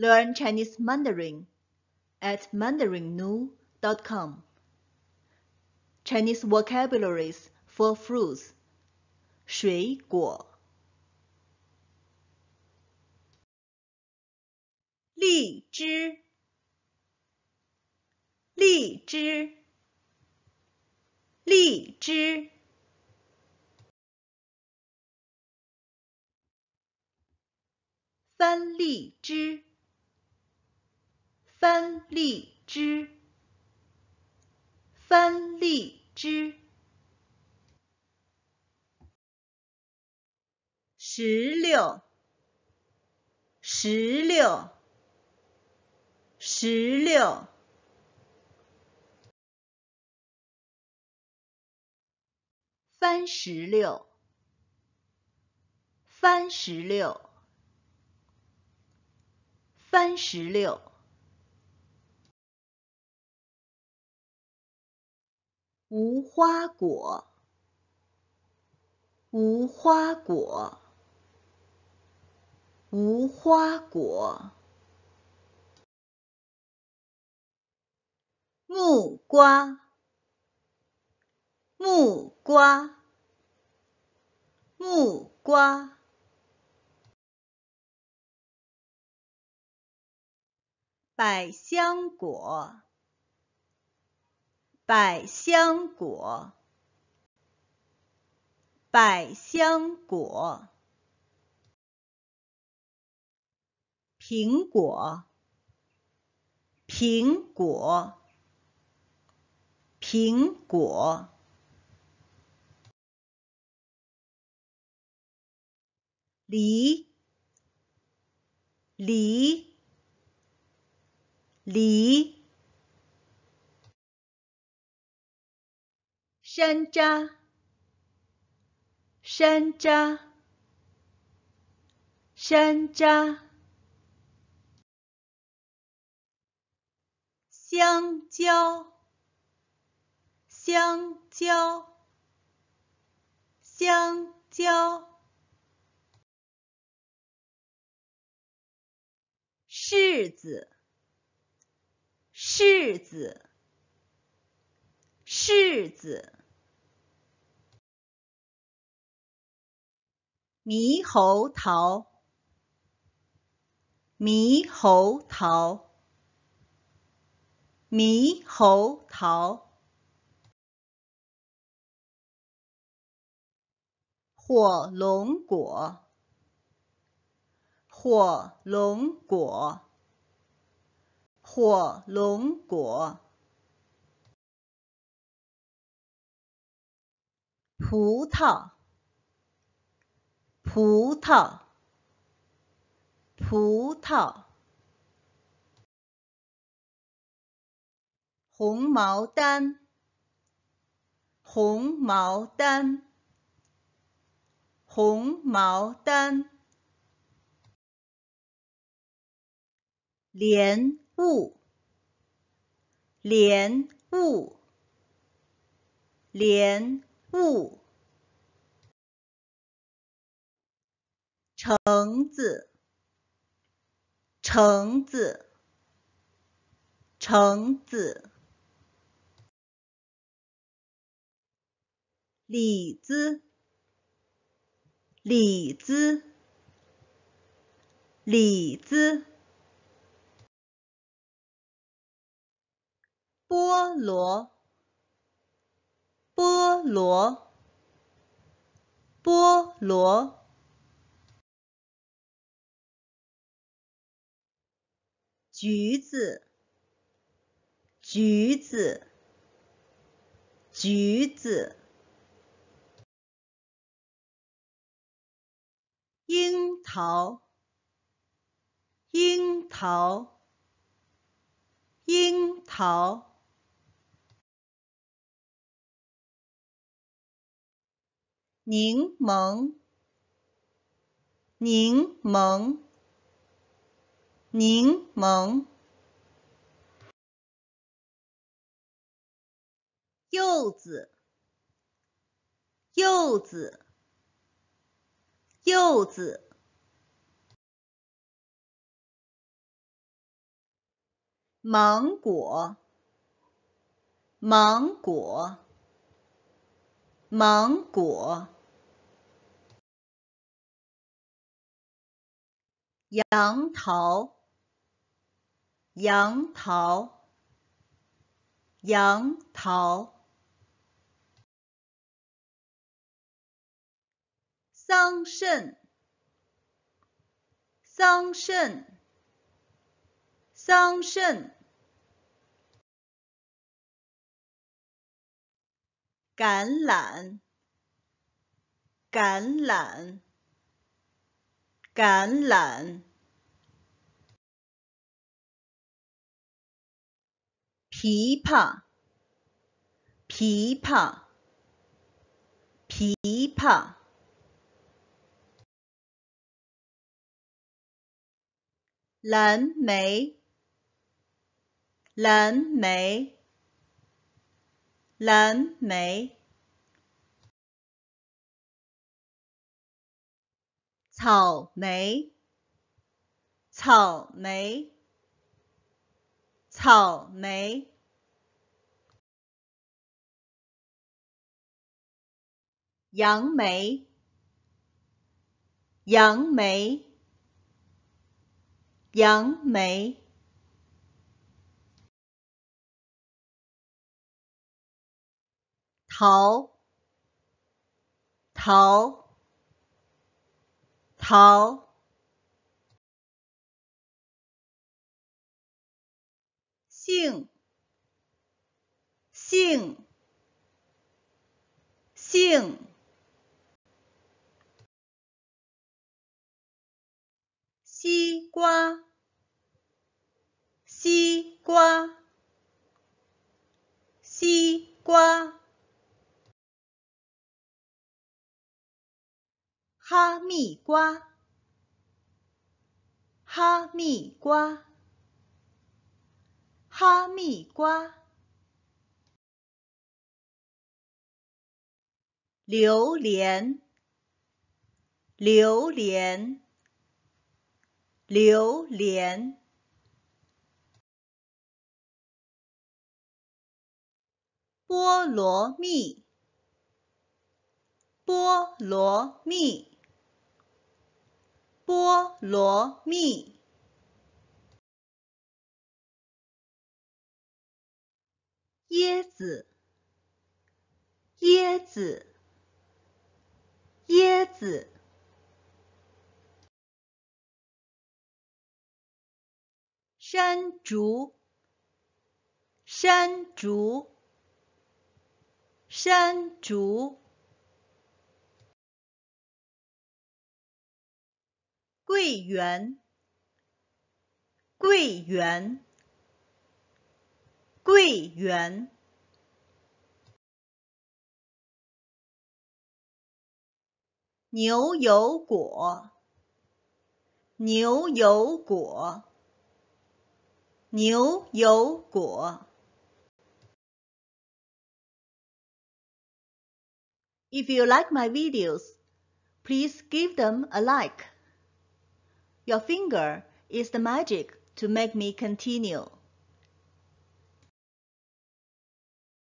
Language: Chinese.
Learn Chinese Mandarin at mandarinnu.com. Chinese vocabularies for fruits. 水果。荔枝，荔枝，荔枝。番荔枝。番荔枝，番荔枝，石榴，石榴，石榴，番石榴，番石榴，番石榴。无花果，无花果，无花果，木瓜，木瓜，木瓜，百香果。百香果，百香果，苹果，苹果，苹果，梨，梨，梨。山楂，山楂，山楂；香蕉，香蕉，香蕉；柿子，柿子，柿子。猕猴桃，猕猴桃，猕猴桃，火龙果，火龙果，火龙果，葡萄。葡萄，葡萄，红毛丹，红毛丹，红毛丹，莲雾，莲雾，莲雾。橙子，橙子，橙子，李子，李子，李子，菠萝，菠萝，菠萝。橘子，橘子，橘子，樱桃，樱桃，樱桃，柠檬，柠檬。柠檬，柚子，柚子，柚子，芒果，芒果，芒果，杨桃。杨桃，杨桃，桑葚，桑葚，桑葚，橄榄，橄榄，橄榄。琵琶，琵琶，琵琶。蓝莓，蓝莓，蓝莓；草莓，草莓。草莓，杨梅，杨梅，杨梅，桃，桃，桃。性性性西瓜，西瓜，西瓜，哈密瓜，哈密瓜。哈密瓜、榴莲、榴莲、榴莲、菠萝蜜、菠萝蜜、菠萝蜜。椰子，椰子，椰子，山竹，山竹，山竹，桂圆，桂圆。If you like my videos, please give them a like. Your finger is the magic to make me continue.